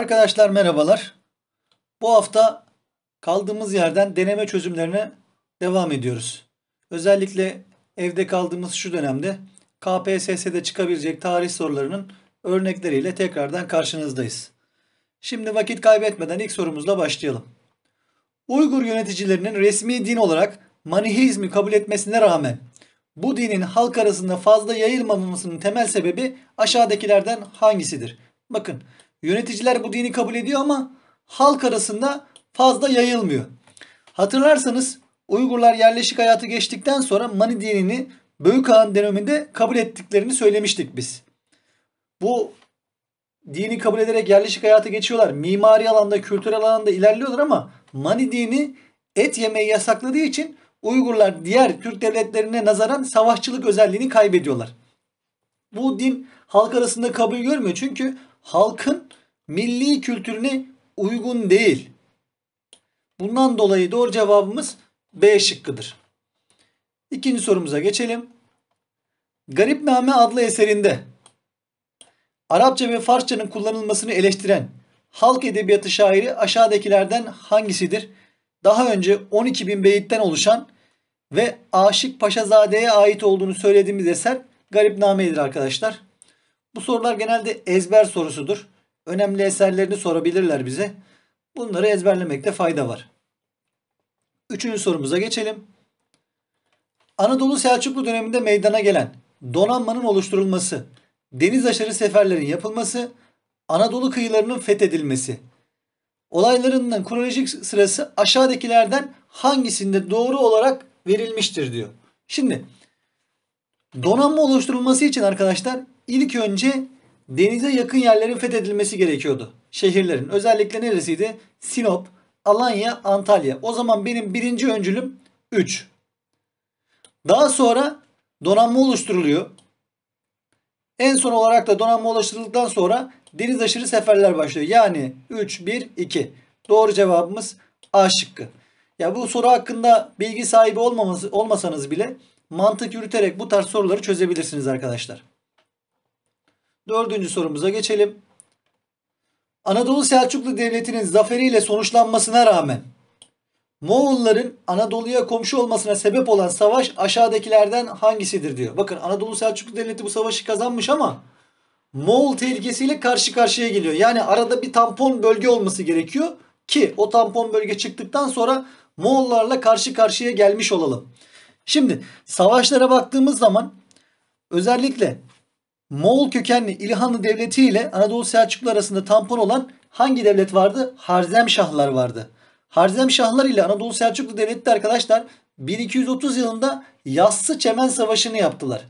Arkadaşlar merhabalar. Bu hafta kaldığımız yerden deneme çözümlerine devam ediyoruz. Özellikle evde kaldığımız şu dönemde KPSS'de çıkabilecek tarih sorularının örnekleriyle tekrardan karşınızdayız. Şimdi vakit kaybetmeden ilk sorumuzla başlayalım. Uygur yöneticilerinin resmi din olarak Manihizmi kabul etmesine rağmen bu dinin halk arasında fazla yayılmamasının temel sebebi aşağıdakilerden hangisidir? Bakın Yöneticiler bu dini kabul ediyor ama halk arasında fazla yayılmıyor. Hatırlarsanız Uygurlar yerleşik hayatı geçtikten sonra Mani dinini Büyük Ağa'nın döneminde kabul ettiklerini söylemiştik biz. Bu dini kabul ederek yerleşik hayatı geçiyorlar. Mimari alanda, kültürel alanda ilerliyorlar ama Mani dini et yemeyi yasakladığı için Uygurlar diğer Türk devletlerine nazaran savaşçılık özelliğini kaybediyorlar. Bu din halk arasında kabul görmüyor çünkü halkın milli kültürüne uygun değil. Bundan dolayı doğru cevabımız B şıkkıdır. İkinci sorumuza geçelim. Garip Name adlı eserinde Arapça ve Farsçanın kullanılmasını eleştiren halk edebiyatı şairi aşağıdakilerden hangisidir? Daha önce 12 bin beyitten oluşan ve Aşık Paşazade'ye ait olduğunu söylediğimiz eser Garip Garipname'dir arkadaşlar. Bu sorular genelde ezber sorusudur. Önemli eserlerini sorabilirler bize. Bunları ezberlemekte fayda var. Üçüncü sorumuza geçelim. Anadolu Selçuklu döneminde meydana gelen donanmanın oluşturulması, deniz aşırı seferlerin yapılması, Anadolu kıyılarının fethedilmesi. Olaylarının kronolojik sırası aşağıdakilerden hangisinde doğru olarak verilmiştir diyor. Şimdi donanma oluşturulması için arkadaşlar İlk önce denize yakın yerlerin fethedilmesi gerekiyordu. Şehirlerin. Özellikle neresiydi? Sinop, Alanya, Antalya. O zaman benim birinci öncülüm 3. Daha sonra donanma oluşturuluyor. En son olarak da donanma oluşturulduktan sonra deniz aşırı seferler başlıyor. Yani 3, 1, 2. Doğru cevabımız A şıkkı. Ya bu soru hakkında bilgi sahibi olmaması, olmasanız bile mantık yürüterek bu tarz soruları çözebilirsiniz arkadaşlar. Dördüncü sorumuza geçelim. Anadolu Selçuklu Devleti'nin zaferiyle sonuçlanmasına rağmen Moğolların Anadolu'ya komşu olmasına sebep olan savaş aşağıdakilerden hangisidir diyor. Bakın Anadolu Selçuklu Devleti bu savaşı kazanmış ama Moğol tehlikesiyle karşı karşıya geliyor. Yani arada bir tampon bölge olması gerekiyor ki o tampon bölge çıktıktan sonra Moğollarla karşı karşıya gelmiş olalım. Şimdi savaşlara baktığımız zaman özellikle Moğol kökenli İlhanlı Devleti ile Anadolu Selçuklu arasında tampon olan hangi devlet vardı? Harzemşahlar vardı. Harzemşahlar ile Anadolu Selçuklu Devleti de arkadaşlar 1230 yılında Yassı Çemen Savaşı'nı yaptılar.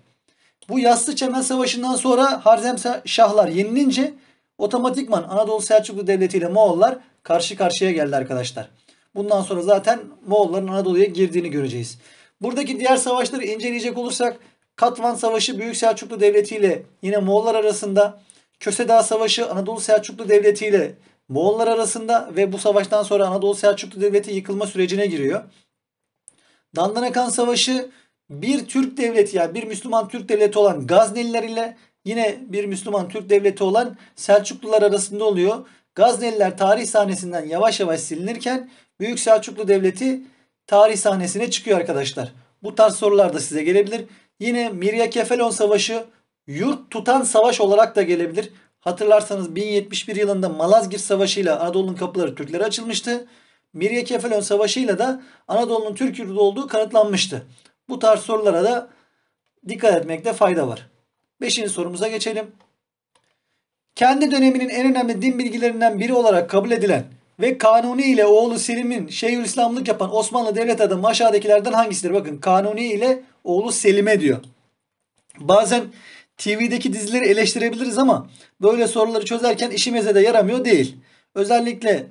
Bu Yassı Çemen Savaşı'ndan sonra Harzemşahlar yenilince otomatikman Anadolu Selçuklu Devleti ile Moğollar karşı karşıya geldi arkadaşlar. Bundan sonra zaten Moğolların Anadolu'ya girdiğini göreceğiz. Buradaki diğer savaşları inceleyecek olursak Katvan Savaşı Büyük Selçuklu Devleti ile yine Moğollar arasında, Köse Kösedağ Savaşı Anadolu Selçuklu Devleti ile Moğollar arasında ve bu savaştan sonra Anadolu Selçuklu Devleti yıkılma sürecine giriyor. Dandanakan Savaşı bir Türk devleti ya yani bir Müslüman Türk devleti olan Gazneliler ile yine bir Müslüman Türk devleti olan Selçuklular arasında oluyor. Gazneliler tarih sahnesinden yavaş yavaş silinirken Büyük Selçuklu Devleti tarih sahnesine çıkıyor arkadaşlar. Bu tarz sorular da size gelebilir. Yine Mirya Kefelon Savaşı yurt tutan savaş olarak da gelebilir. Hatırlarsanız 1071 yılında Malazgirt Savaşı ile Anadolu'nun kapıları Türklere açılmıştı. Mirya Kefelon Savaşı ile de Anadolu'nun Türk yurdu olduğu kanıtlanmıştı. Bu tarz sorulara da dikkat etmekte fayda var. Beşinci sorumuza geçelim. Kendi döneminin en önemli din bilgilerinden biri olarak kabul edilen ve Kanuni ile oğlu Selim'in Şeyhülislamlık yapan Osmanlı devlet adamı aşağıdakilerden hangisidir? Bakın Kanuni ile oğlu Selim'e diyor. Bazen TV'deki dizileri eleştirebiliriz ama böyle soruları çözerken işimize de yaramıyor değil. Özellikle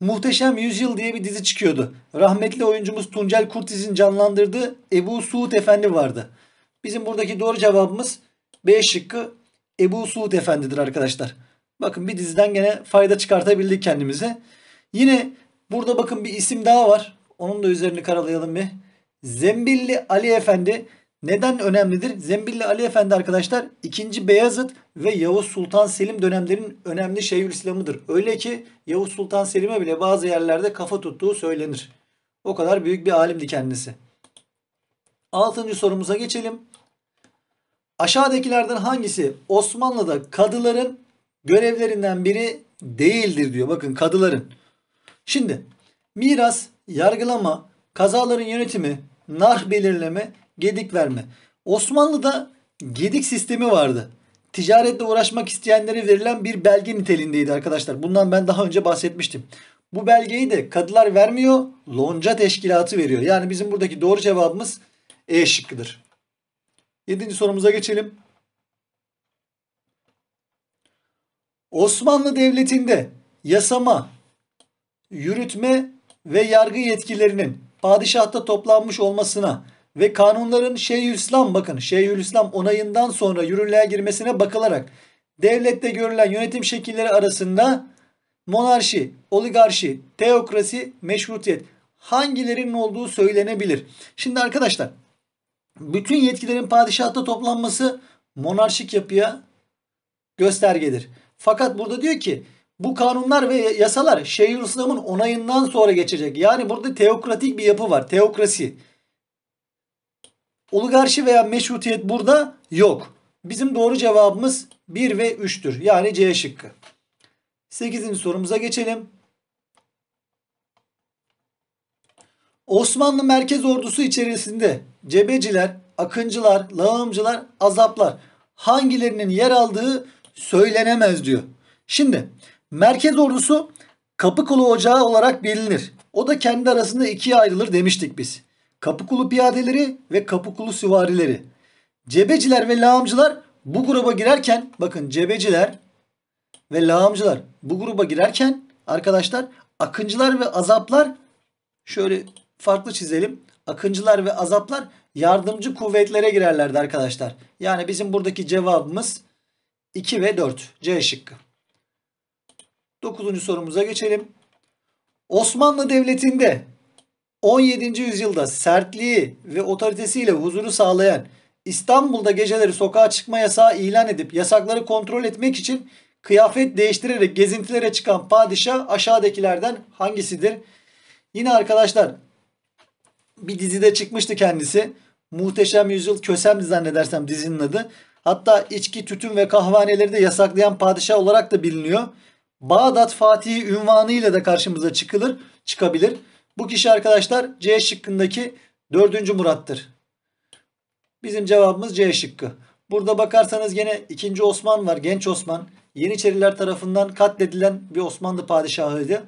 Muhteşem Yüzyıl diye bir dizi çıkıyordu. Rahmetli oyuncumuz Tuncel Kurtiz'in canlandırdığı Ebu Suud Efendi vardı. Bizim buradaki doğru cevabımız B şıkkı Ebu Suud Efendi'dir arkadaşlar. Bakın bir diziden gene fayda çıkartabildik kendimize. Yine burada bakın bir isim daha var. Onun da üzerini karalayalım bir. Zembilli Ali Efendi neden önemlidir? Zembilli Ali Efendi arkadaşlar 2. Beyazıt ve Yavuz Sultan Selim dönemlerinin önemli İslamıdır. Öyle ki Yavuz Sultan Selim'e bile bazı yerlerde kafa tuttuğu söylenir. O kadar büyük bir alimdi kendisi. 6. sorumuza geçelim. Aşağıdakilerden hangisi Osmanlı'da kadıların görevlerinden biri değildir diyor. Bakın kadıların. Şimdi miras, yargılama, kazaların yönetimi, nar belirleme, gedik verme. Osmanlı'da gedik sistemi vardı. Ticaretle uğraşmak isteyenlere verilen bir belge niteliğindeydi arkadaşlar. Bundan ben daha önce bahsetmiştim. Bu belgeyi de kadılar vermiyor, lonca teşkilatı veriyor. Yani bizim buradaki doğru cevabımız E şıkkıdır. Yedinci sorumuza geçelim. Osmanlı Devleti'nde yasama, yürütme ve yargı yetkilerinin padişahta toplanmış olmasına ve kanunların Şeyhülislam bakın Şeyhülislam onayından sonra yürürlüğe girmesine bakılarak devlette görülen yönetim şekilleri arasında monarşi, oligarşi, teokrasi, meşrutiyet hangilerinin olduğu söylenebilir. Şimdi arkadaşlar bütün yetkilerin padişahta toplanması monarşik yapıya göstergedir. Fakat burada diyor ki bu kanunlar ve yasalar Şeyhülislam'ın onayından sonra geçecek. Yani burada teokratik bir yapı var. Teokrasi. Oligarşi veya meşrutiyet burada yok. Bizim doğru cevabımız 1 ve 3'tür. Yani C şıkkı. 8. sorumuza geçelim. Osmanlı merkez ordusu içerisinde cebeciler, akıncılar, lağımcılar, azaplar hangilerinin yer aldığı söylenemez diyor. Şimdi Merkez ordusu Kapıkulu Ocağı olarak bilinir. O da kendi arasında ikiye ayrılır demiştik biz. Kapıkulu piyadeleri ve Kapıkulu süvarileri. Cebeciler ve lağımcılar bu gruba girerken bakın cebeciler ve lağımcılar bu gruba girerken arkadaşlar akıncılar ve azaplar şöyle farklı çizelim. Akıncılar ve azaplar yardımcı kuvvetlere girerlerdi arkadaşlar. Yani bizim buradaki cevabımız 2 ve 4 C şıkkı. 9. sorumuza geçelim. Osmanlı Devleti'nde 17. yüzyılda sertliği ve otoritesiyle huzuru sağlayan İstanbul'da geceleri sokağa çıkma yasağı ilan edip yasakları kontrol etmek için kıyafet değiştirerek gezintilere çıkan padişah aşağıdakilerden hangisidir? Yine arkadaşlar bir dizide çıkmıştı kendisi. Muhteşem Yüzyıl kösem zannedersem dizinin adı. Hatta içki, tütün ve kahvehaneleri de yasaklayan padişah olarak da biliniyor. Bağdat Fatihi ünvanıyla da karşımıza çıkılır, çıkabilir. Bu kişi arkadaşlar C şıkkındaki 4. Murat'tır. Bizim cevabımız C şıkkı. Burada bakarsanız yine 2. Osman var. Genç Osman. Yeniçeriler tarafından katledilen bir Osmanlı padişahıydı.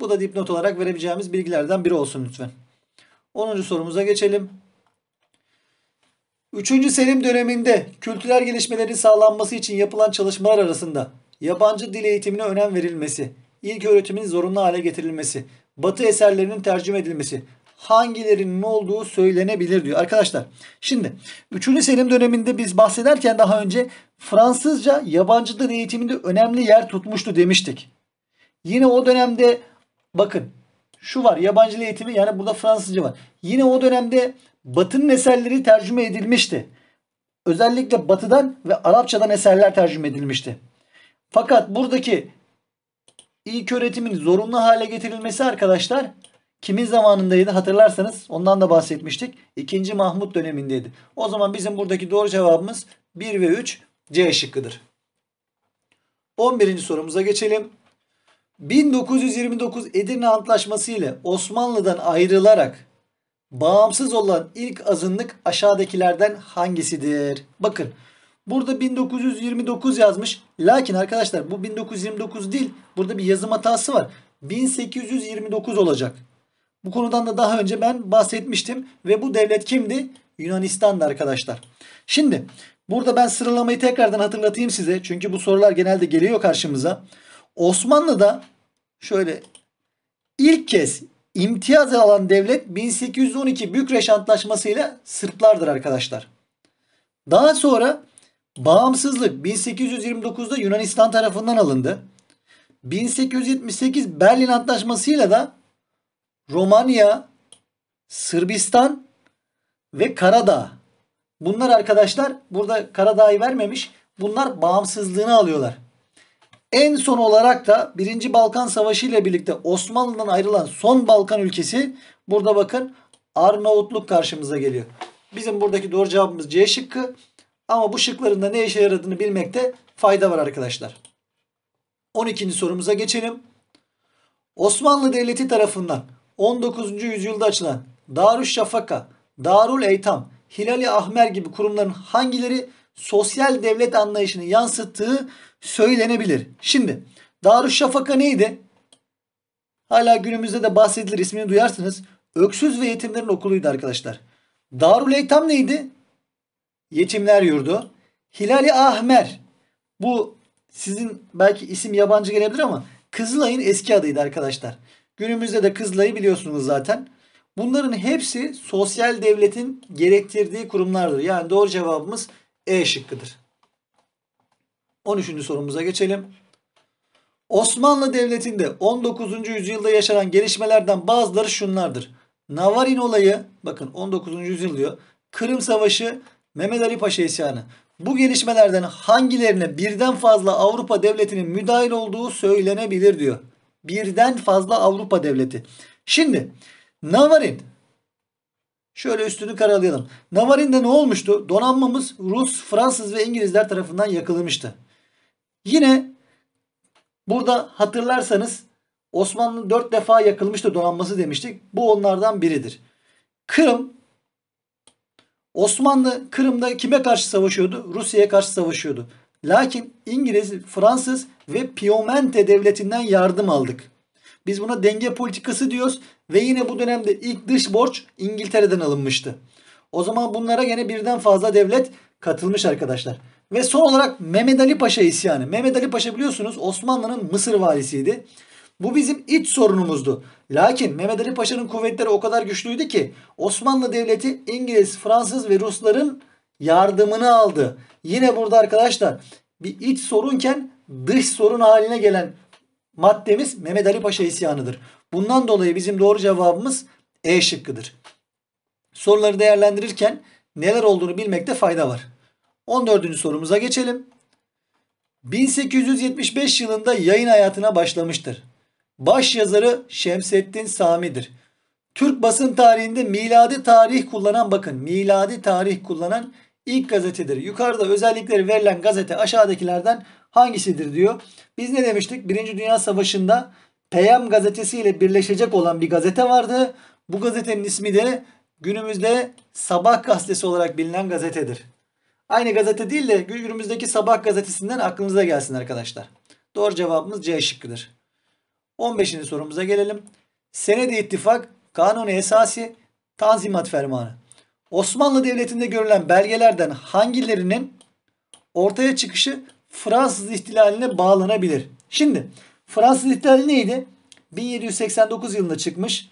Bu da dipnot olarak verebileceğimiz bilgilerden biri olsun lütfen. 10. sorumuza geçelim. 3. Selim döneminde kültürel gelişmelerin sağlanması için yapılan çalışmalar arasında yabancı dil eğitimine önem verilmesi, ilk öğretimin zorunlu hale getirilmesi, batı eserlerinin tercüme edilmesi, hangilerinin olduğu söylenebilir diyor. Arkadaşlar şimdi 3. Selim döneminde biz bahsederken daha önce Fransızca yabancı dil eğitiminde önemli yer tutmuştu demiştik. Yine o dönemde bakın şu var yabancı dil eğitimi yani burada Fransızca var. Yine o dönemde Batı'nın eserleri tercüme edilmişti. Özellikle Batı'dan ve Arapçadan eserler tercüme edilmişti. Fakat buradaki ilk öğretimin zorunlu hale getirilmesi arkadaşlar kimin zamanındaydı hatırlarsanız ondan da bahsetmiştik. 2. Mahmut dönemindeydi. O zaman bizim buradaki doğru cevabımız 1 ve 3 C şıkkıdır. 11. sorumuza geçelim. 1929 Edirne Antlaşması ile Osmanlı'dan ayrılarak bağımsız olan ilk azınlık aşağıdakilerden hangisidir? Bakın Burada 1929 yazmış. Lakin arkadaşlar bu 1929 değil. Burada bir yazım hatası var. 1829 olacak. Bu konudan da daha önce ben bahsetmiştim. Ve bu devlet kimdi? Yunanistan'dı arkadaşlar. Şimdi burada ben sıralamayı tekrardan hatırlatayım size. Çünkü bu sorular genelde geliyor karşımıza. Osmanlı'da şöyle ilk kez imtiyaz alan devlet 1812 Bükreş Antlaşması ile Sırplardır arkadaşlar. Daha sonra Bağımsızlık 1829'da Yunanistan tarafından alındı. 1878 Berlin Antlaşması'yla da Romanya, Sırbistan ve Karadağ. Bunlar arkadaşlar burada Karadağ'ı vermemiş. Bunlar bağımsızlığını alıyorlar. En son olarak da 1. Balkan Savaşı ile birlikte Osmanlı'dan ayrılan son Balkan ülkesi burada bakın Arnavutluk karşımıza geliyor. Bizim buradaki doğru cevabımız C şıkkı. Ama bu şıkların da ne işe yaradığını bilmekte fayda var arkadaşlar. 12. sorumuza geçelim. Osmanlı Devleti tarafından 19. yüzyılda açılan Darüşşafaka, Darul Eytam, Hilali Ahmer gibi kurumların hangileri sosyal devlet anlayışını yansıttığı söylenebilir. Şimdi Darüşşafaka neydi? Hala günümüzde de bahsedilir ismini duyarsınız. Öksüz ve yetimlerin okuluydu arkadaşlar. Darul Eytam neydi? yetimler yurdu. Hilali Ahmer. Bu sizin belki isim yabancı gelebilir ama Kızılay'ın eski adıydı arkadaşlar. Günümüzde de Kızılay'ı biliyorsunuz zaten. Bunların hepsi sosyal devletin gerektirdiği kurumlardır. Yani doğru cevabımız E şıkkıdır. 13. sorumuza geçelim. Osmanlı Devleti'nde 19. yüzyılda yaşanan gelişmelerden bazıları şunlardır. Navarin olayı bakın 19. yüzyıl diyor. Kırım Savaşı Mehmet Ali Paşa isyanı. Bu gelişmelerden hangilerine birden fazla Avrupa devletinin müdahil olduğu söylenebilir diyor. Birden fazla Avrupa devleti. Şimdi Navarin şöyle üstünü karalayalım. Navarin'de ne olmuştu? Donanmamız Rus, Fransız ve İngilizler tarafından yakılmıştı. Yine burada hatırlarsanız Osmanlı dört defa yakılmıştı donanması demiştik. Bu onlardan biridir. Kırım Osmanlı Kırım'da kime karşı savaşıyordu? Rusya'ya karşı savaşıyordu. Lakin İngiliz, Fransız ve Piemonte devletinden yardım aldık. Biz buna denge politikası diyoruz ve yine bu dönemde ilk dış borç İngiltere'den alınmıştı. O zaman bunlara yine birden fazla devlet katılmış arkadaşlar. Ve son olarak Mehmet Ali Paşa isyanı. Mehmet Ali Paşa biliyorsunuz Osmanlı'nın Mısır valisiydi. Bu bizim iç sorunumuzdu. Lakin Mehmet Ali Paşa'nın kuvvetleri o kadar güçlüydü ki Osmanlı Devleti İngiliz, Fransız ve Rusların yardımını aldı. Yine burada arkadaşlar bir iç sorunken dış sorun haline gelen maddemiz Mehmet Ali Paşa isyanıdır. Bundan dolayı bizim doğru cevabımız E şıkkıdır. Soruları değerlendirirken neler olduğunu bilmekte fayda var. 14. sorumuza geçelim. 1875 yılında yayın hayatına başlamıştır. Başyazarı yazarı Şemsettin Sami'dir. Türk basın tarihinde miladi tarih kullanan bakın miladi tarih kullanan ilk gazetedir. Yukarıda özellikleri verilen gazete aşağıdakilerden hangisidir diyor. Biz ne demiştik? Birinci Dünya Savaşı'nda Peyam gazetesi ile birleşecek olan bir gazete vardı. Bu gazetenin ismi de günümüzde Sabah gazetesi olarak bilinen gazetedir. Aynı gazete değil de günümüzdeki Sabah gazetesinden aklınıza gelsin arkadaşlar. Doğru cevabımız C şıkkıdır. 15. sorumuza gelelim. Senedi İttifak kanuni esası tanzimat fermanı. Osmanlı Devleti'nde görülen belgelerden hangilerinin ortaya çıkışı Fransız İhtilali'ne bağlanabilir? Şimdi Fransız İhtilali neydi? 1789 yılında çıkmış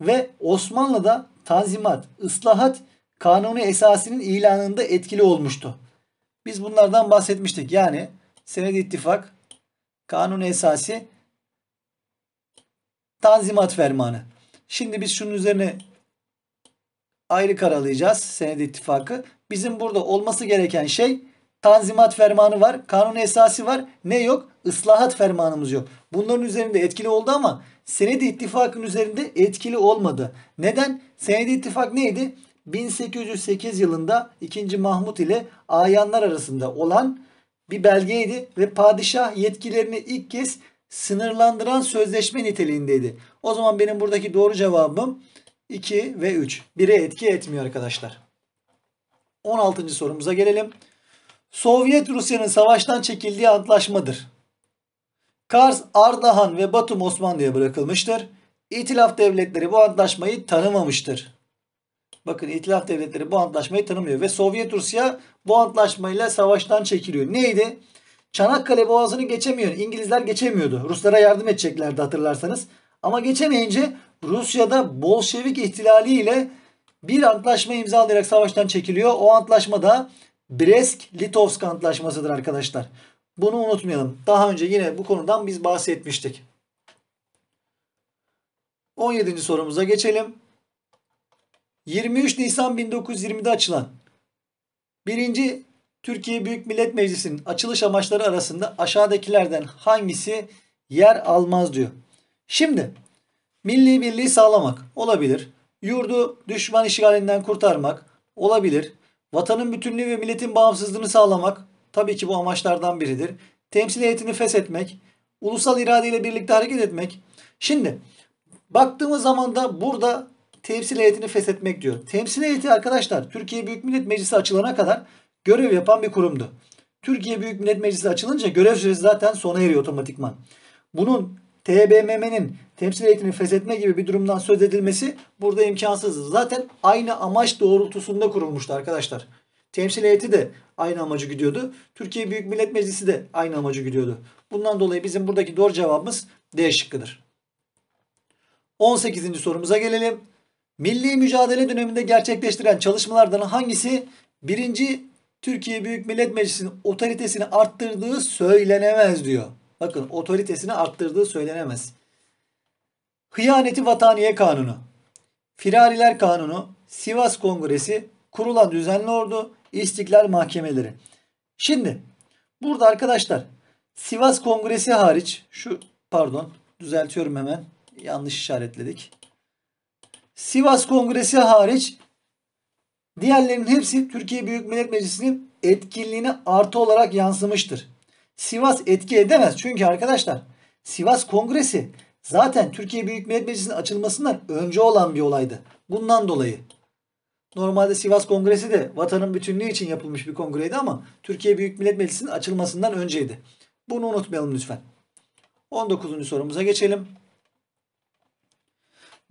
ve Osmanlı'da tanzimat, ıslahat Kanunu esasının ilanında etkili olmuştu. Biz bunlardan bahsetmiştik. Yani senedi İttifak kanuni esası Tanzimat Fermanı. Şimdi biz şunun üzerine ayrı karalayacağız senedi ittifakı. Bizim burada olması gereken şey Tanzimat Fermanı var. Kanun esası var. Ne yok? Islahat fermanımız yok. Bunların üzerinde etkili oldu ama senedi ittifakın üzerinde etkili olmadı. Neden? Senedi ittifak neydi? 1808 yılında 2. Mahmut ile ayanlar arasında olan bir belgeydi ve padişah yetkilerini ilk kez sınırlandıran sözleşme niteliğindeydi. O zaman benim buradaki doğru cevabım 2 ve 3. 1'e etki etmiyor arkadaşlar. 16. sorumuza gelelim. Sovyet Rusya'nın savaştan çekildiği antlaşmadır. Kars, Ardahan ve Batum Osmanlı'ya bırakılmıştır. İtilaf devletleri bu antlaşmayı tanımamıştır. Bakın İtilaf devletleri bu antlaşmayı tanımıyor ve Sovyet Rusya bu antlaşmayla savaştan çekiliyor. Neydi? Çanakkale Boğazı'nı geçemiyor. İngilizler geçemiyordu. Ruslara yardım edeceklerdi hatırlarsanız. Ama geçemeyince Rusya'da Bolşevik ihtilali ile bir antlaşma imzalayarak savaştan çekiliyor. O antlaşma da Brest-Litovsk antlaşmasıdır arkadaşlar. Bunu unutmayalım. Daha önce yine bu konudan biz bahsetmiştik. 17. sorumuza geçelim. 23 Nisan 1920'de açılan 1. Türkiye Büyük Millet Meclisi'nin açılış amaçları arasında aşağıdakilerden hangisi yer almaz diyor. Şimdi milli birliği sağlamak olabilir. Yurdu düşman işgalinden kurtarmak olabilir. Vatanın bütünlüğü ve milletin bağımsızlığını sağlamak tabii ki bu amaçlardan biridir. Temsil heyetini feshetmek, ulusal iradeyle birlikte hareket etmek. Şimdi baktığımız zaman da burada temsil heyetini feshetmek diyor. Temsil heyeti arkadaşlar Türkiye Büyük Millet Meclisi açılana kadar görev yapan bir kurumdu. Türkiye Büyük Millet Meclisi açılınca görev süresi zaten sona eriyor otomatikman. Bunun TBMM'nin temsil heyetini feshetme gibi bir durumdan söz edilmesi burada imkansız. Zaten aynı amaç doğrultusunda kurulmuştu arkadaşlar. Temsil heyeti de aynı amacı gidiyordu. Türkiye Büyük Millet Meclisi de aynı amacı gidiyordu. Bundan dolayı bizim buradaki doğru cevabımız D şıkkıdır. 18. sorumuza gelelim. Milli mücadele döneminde gerçekleştiren çalışmalardan hangisi birinci Türkiye Büyük Millet Meclisi'nin otoritesini arttırdığı söylenemez diyor. Bakın otoritesini arttırdığı söylenemez. Hıyaneti Vataniye Kanunu, Firariler Kanunu, Sivas Kongresi, kurulan düzenli ordu, İstiklal Mahkemeleri. Şimdi burada arkadaşlar Sivas Kongresi hariç şu pardon düzeltiyorum hemen yanlış işaretledik. Sivas Kongresi hariç Diğerlerinin hepsi Türkiye Büyük Millet Meclisi'nin etkinliğine artı olarak yansımıştır. Sivas etki edemez çünkü arkadaşlar Sivas Kongresi zaten Türkiye Büyük Millet Meclisi'nin açılmasından önce olan bir olaydı. Bundan dolayı Normalde Sivas Kongresi de vatanın bütünlüğü için yapılmış bir kongreydi ama Türkiye Büyük Millet Meclisi'nin açılmasından önceydi. Bunu unutmayalım lütfen. 19. sorumuza geçelim.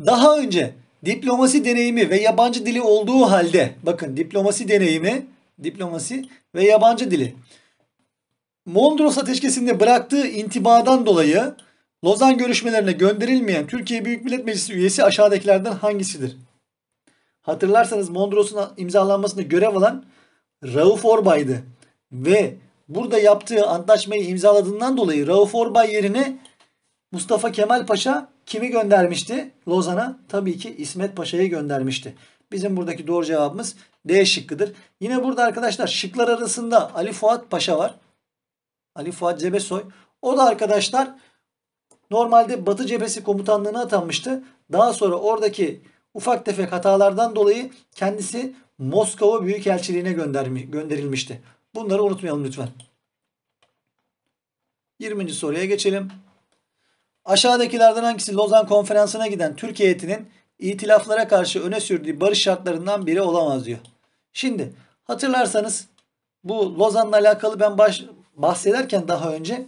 Daha önce Diplomasi deneyimi ve yabancı dili olduğu halde bakın diplomasi deneyimi, diplomasi ve yabancı dili. Mondros Ateşkesi'nde bıraktığı intibadan dolayı Lozan görüşmelerine gönderilmeyen Türkiye Büyük Millet Meclisi üyesi aşağıdakilerden hangisidir? Hatırlarsanız Mondros'un imzalanmasında görev alan Rauf Orbay'dı. Ve burada yaptığı antlaşmayı imzaladığından dolayı Rauf Orbay yerine Mustafa Kemal Paşa Kimi göndermişti Lozan'a? Tabii ki İsmet Paşa'yı göndermişti. Bizim buradaki doğru cevabımız D şıkkıdır. Yine burada arkadaşlar şıklar arasında Ali Fuat Paşa var. Ali Fuat Cebesoy. O da arkadaşlar normalde Batı cephesi komutanlığına atanmıştı. Daha sonra oradaki ufak tefek hatalardan dolayı kendisi Moskova Büyükelçiliğine gönderilmişti. Bunları unutmayalım lütfen. 20. soruya geçelim. Aşağıdakilerden hangisi Lozan Konferansı'na giden Türkiye heyetinin itilaflara karşı öne sürdüğü barış şartlarından biri olamaz diyor. Şimdi hatırlarsanız bu Lozan'la alakalı ben baş, bahsederken daha önce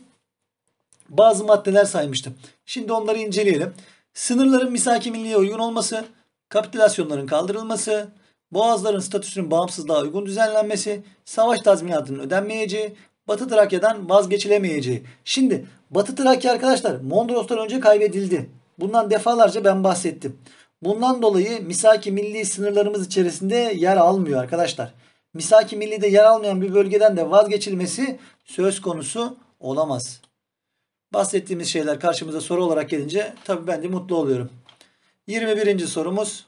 bazı maddeler saymıştım. Şimdi onları inceleyelim. Sınırların misaki milliye uygun olması, kapitülasyonların kaldırılması, boğazların statüsünün bağımsızlığa uygun düzenlenmesi, savaş tazminatının ödenmeyeceği, Batı Trakya'dan vazgeçilemeyeceği. Şimdi Batı Trakya arkadaşlar Mondros'tan önce kaybedildi. Bundan defalarca ben bahsettim. Bundan dolayı misaki milli sınırlarımız içerisinde yer almıyor arkadaşlar. Misaki millide yer almayan bir bölgeden de vazgeçilmesi söz konusu olamaz. Bahsettiğimiz şeyler karşımıza soru olarak gelince tabii ben de mutlu oluyorum. 21. sorumuz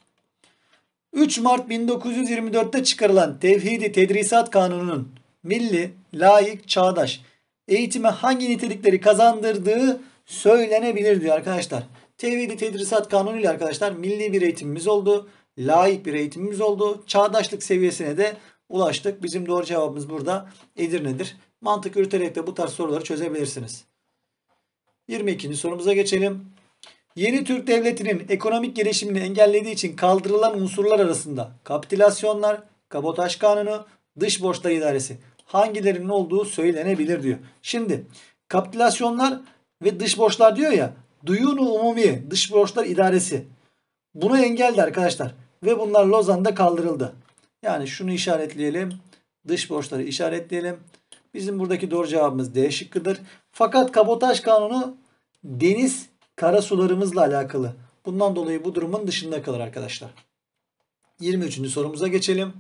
3 Mart 1924'te çıkarılan Tevhidi Tedrisat Kanunu'nun milli, layık, çağdaş eğitime hangi nitelikleri kazandırdığı söylenebilir diyor arkadaşlar. Tevhidi Tedrisat Kanunu ile arkadaşlar milli bir eğitimimiz oldu. layık bir eğitimimiz oldu. Çağdaşlık seviyesine de ulaştık. Bizim doğru cevabımız burada Edirne'dir. Mantık yürüterek de bu tarz soruları çözebilirsiniz. 22. sorumuza geçelim. Yeni Türk Devleti'nin ekonomik gelişimini engellediği için kaldırılan unsurlar arasında kapitülasyonlar, kabotaj kanunu, dış borçlar idaresi hangilerinin olduğu söylenebilir diyor. Şimdi kapitülasyonlar ve dış borçlar diyor ya duyunu umumi dış borçlar idaresi bunu engeldi arkadaşlar ve bunlar Lozan'da kaldırıldı. Yani şunu işaretleyelim dış borçları işaretleyelim. Bizim buradaki doğru cevabımız D şıkkıdır. Fakat kabotaj kanunu deniz kara sularımızla alakalı. Bundan dolayı bu durumun dışında kalır arkadaşlar. 23. sorumuza geçelim.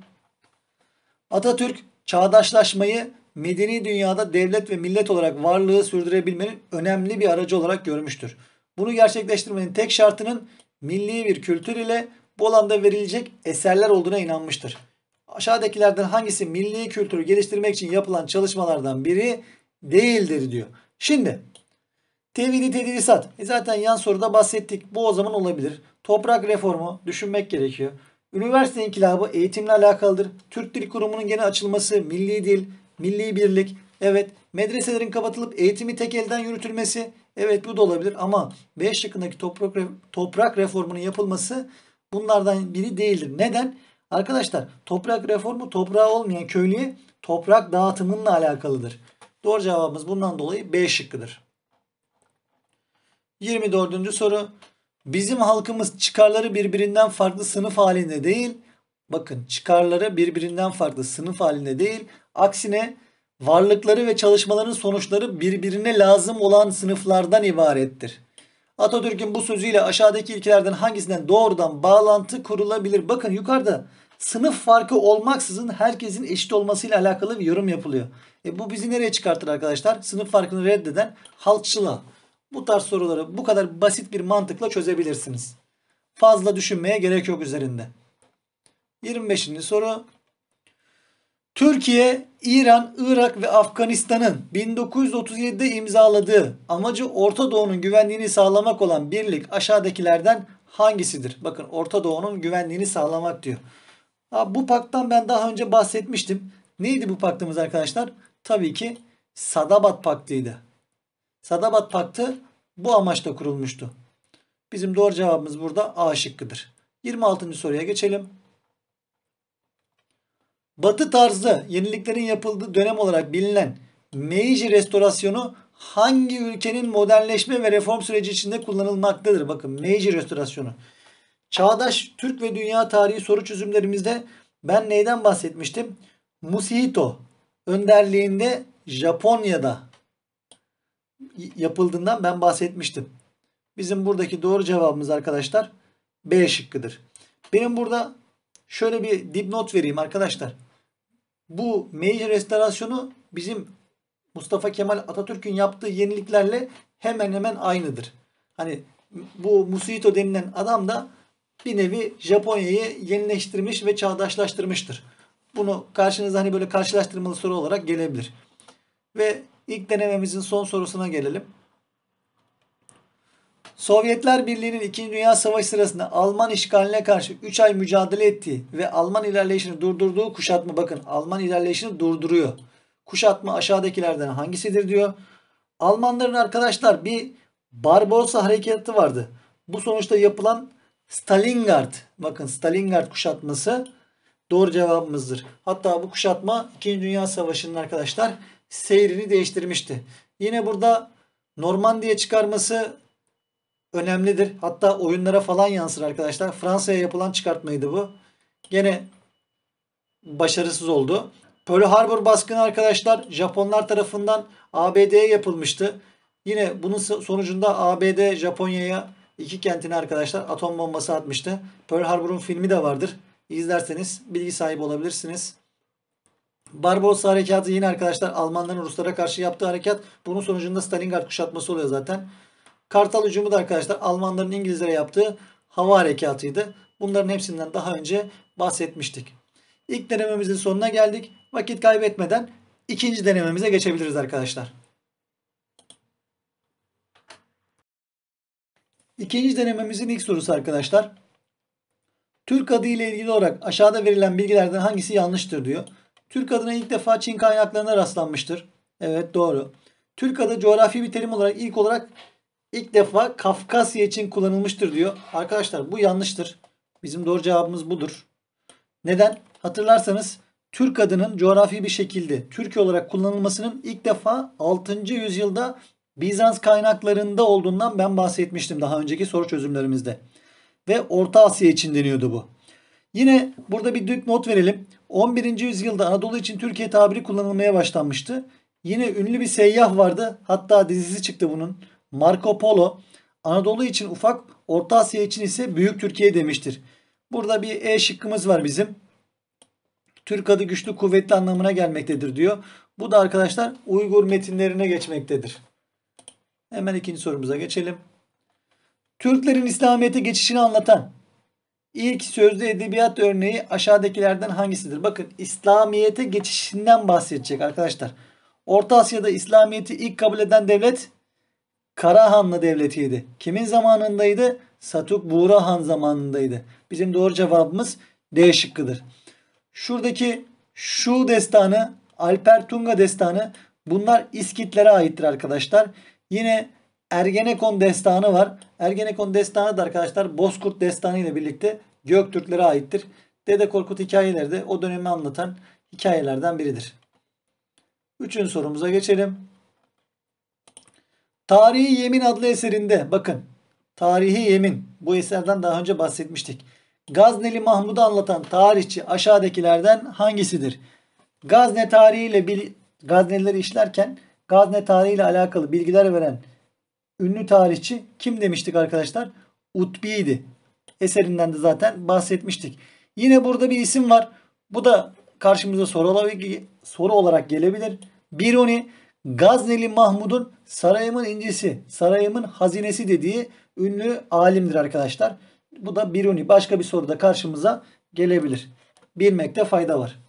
Atatürk çağdaşlaşmayı medeni dünyada devlet ve millet olarak varlığı sürdürebilmenin önemli bir aracı olarak görmüştür. Bunu gerçekleştirmenin tek şartının milli bir kültür ile bu alanda verilecek eserler olduğuna inanmıştır. Aşağıdakilerden hangisi milli kültürü geliştirmek için yapılan çalışmalardan biri değildir diyor. Şimdi tevhidi tedrisat. E zaten yan soruda bahsettik. Bu o zaman olabilir. Toprak reformu düşünmek gerekiyor. Üniversite inkılabı eğitimle alakalıdır. Türk Dil Kurumu'nun yeni açılması, milli dil, milli birlik, evet medreselerin kapatılıp eğitimi tek elden yürütülmesi, evet bu da olabilir ama 5 yakındaki toprak, toprak reformunun yapılması bunlardan biri değildir. Neden? Arkadaşlar toprak reformu toprağı olmayan köylüye toprak dağıtımınla alakalıdır. Doğru cevabımız bundan dolayı B şıkkıdır. 24. soru Bizim halkımız çıkarları birbirinden farklı sınıf halinde değil. Bakın çıkarları birbirinden farklı sınıf halinde değil. Aksine varlıkları ve çalışmaların sonuçları birbirine lazım olan sınıflardan ibarettir. Atatürk'ün bu sözüyle aşağıdaki ilkelerden hangisinden doğrudan bağlantı kurulabilir? Bakın yukarıda sınıf farkı olmaksızın herkesin eşit olmasıyla alakalı bir yorum yapılıyor. E bu bizi nereye çıkartır arkadaşlar? Sınıf farkını reddeden halkçılığa. Bu tarz soruları bu kadar basit bir mantıkla çözebilirsiniz. Fazla düşünmeye gerek yok üzerinde. 25. soru. Türkiye, İran, Irak ve Afganistan'ın 1937'de imzaladığı amacı Orta Doğu'nun güvenliğini sağlamak olan birlik aşağıdakilerden hangisidir? Bakın Orta Doğu'nun güvenliğini sağlamak diyor. Ha, bu paktan ben daha önce bahsetmiştim. Neydi bu paktımız arkadaşlar? Tabii ki Sadabat Paktı'ydı. Sadabat Paktı bu amaçla kurulmuştu. Bizim doğru cevabımız burada A şıkkıdır. 26. soruya geçelim. Batı tarzı yeniliklerin yapıldığı dönem olarak bilinen Meiji restorasyonu hangi ülkenin modernleşme ve reform süreci içinde kullanılmaktadır? Bakın Meiji restorasyonu. Çağdaş Türk ve dünya tarihi soru çözümlerimizde ben neyden bahsetmiştim? Musihito önderliğinde Japonya'da yapıldığından ben bahsetmiştim. Bizim buradaki doğru cevabımız arkadaşlar B şıkkıdır. Benim burada şöyle bir dipnot vereyim arkadaşlar. Bu Meijer restorasyonu bizim Mustafa Kemal Atatürk'ün yaptığı yeniliklerle hemen hemen aynıdır. Hani bu Musito denilen adam da bir nevi Japonya'yı yenileştirmiş ve çağdaşlaştırmıştır. Bunu karşınıza hani böyle karşılaştırmalı soru olarak gelebilir. Ve İlk denememizin son sorusuna gelelim. Sovyetler Birliği'nin 2. Dünya Savaşı sırasında Alman işgaline karşı 3 ay mücadele ettiği ve Alman ilerleyişini durdurduğu kuşatma bakın Alman ilerleyişini durduruyor. Kuşatma aşağıdakilerden hangisidir diyor. Almanların arkadaşlar bir Barbarossa hareketi vardı. Bu sonuçta yapılan Stalingrad, bakın Stalingrad kuşatması doğru cevabımızdır. Hatta bu kuşatma 2. Dünya Savaşı'nın arkadaşlar seyrini değiştirmişti. Yine burada Norman diye çıkarması önemlidir. Hatta oyunlara falan yansır arkadaşlar. Fransa'ya yapılan çıkartmaydı bu. Gene başarısız oldu. Pearl Harbor baskını arkadaşlar Japonlar tarafından ABD'ye yapılmıştı. Yine bunun sonucunda ABD Japonya'ya iki kentine arkadaşlar atom bombası atmıştı. Pearl Harbor'un filmi de vardır. İzlerseniz bilgi sahibi olabilirsiniz. Barbarossa harekatı yine arkadaşlar Almanların Ruslara karşı yaptığı harekat. Bunun sonucunda Stalingrad kuşatması oluyor zaten. Kartal hücumu da arkadaşlar Almanların İngilizlere yaptığı hava harekatıydı. Bunların hepsinden daha önce bahsetmiştik. İlk denememizin sonuna geldik. Vakit kaybetmeden ikinci denememize geçebiliriz arkadaşlar. İkinci denememizin ilk sorusu arkadaşlar. Türk adı ile ilgili olarak aşağıda verilen bilgilerden hangisi yanlıştır diyor. Türk adına ilk defa Çin kaynaklarına rastlanmıştır. Evet doğru. Türk adı coğrafi bir terim olarak ilk olarak ilk defa Kafkasya için kullanılmıştır diyor. Arkadaşlar bu yanlıştır. Bizim doğru cevabımız budur. Neden? Hatırlarsanız Türk adının coğrafi bir şekilde Türkiye olarak kullanılmasının ilk defa 6. yüzyılda Bizans kaynaklarında olduğundan ben bahsetmiştim daha önceki soru çözümlerimizde. Ve Orta Asya için deniyordu bu. Yine burada bir not verelim. 11. yüzyılda Anadolu için Türkiye tabiri kullanılmaya başlanmıştı. Yine ünlü bir seyyah vardı. Hatta dizisi çıktı bunun. Marco Polo. Anadolu için ufak, Orta Asya için ise Büyük Türkiye demiştir. Burada bir E şıkkımız var bizim. Türk adı güçlü kuvvetli anlamına gelmektedir diyor. Bu da arkadaşlar Uygur metinlerine geçmektedir. Hemen ikinci sorumuza geçelim. Türklerin İslamiyet'e geçişini anlatan İlk sözlü edebiyat örneği aşağıdakilerden hangisidir? Bakın İslamiyet'e geçişinden bahsedecek arkadaşlar. Orta Asya'da İslamiyet'i ilk kabul eden devlet Karahanlı Devleti'ydi. Kimin zamanındaydı? Satuk Buğrahan zamanındaydı. Bizim doğru cevabımız D şıkkıdır. Şuradaki şu destanı, Alper Tunga destanı bunlar İskitlere aittir arkadaşlar. Yine Ergenekon destanı var. Ergenekon destanı da arkadaşlar Bozkurt destanı ile birlikte Göktürklere aittir. Dede Korkut hikayeleri de o dönemi anlatan hikayelerden biridir. Üçüncü sorumuza geçelim. Tarihi Yemin adlı eserinde bakın Tarihi Yemin bu eserden daha önce bahsetmiştik. Gazneli Mahmud'u anlatan tarihçi aşağıdakilerden hangisidir? Gazne tarihiyle bil, Gaznelileri işlerken Gazne tarihiyle alakalı bilgiler veren ünlü tarihçi kim demiştik arkadaşlar? Utbi'ydi. Eserinden de zaten bahsetmiştik. Yine burada bir isim var. Bu da karşımıza soru olarak gelebilir. Biruni Gazneli Mahmud'un sarayımın incisi, sarayımın hazinesi dediği ünlü alimdir arkadaşlar. Bu da Biruni. Başka bir soruda karşımıza gelebilir. Bilmekte fayda var.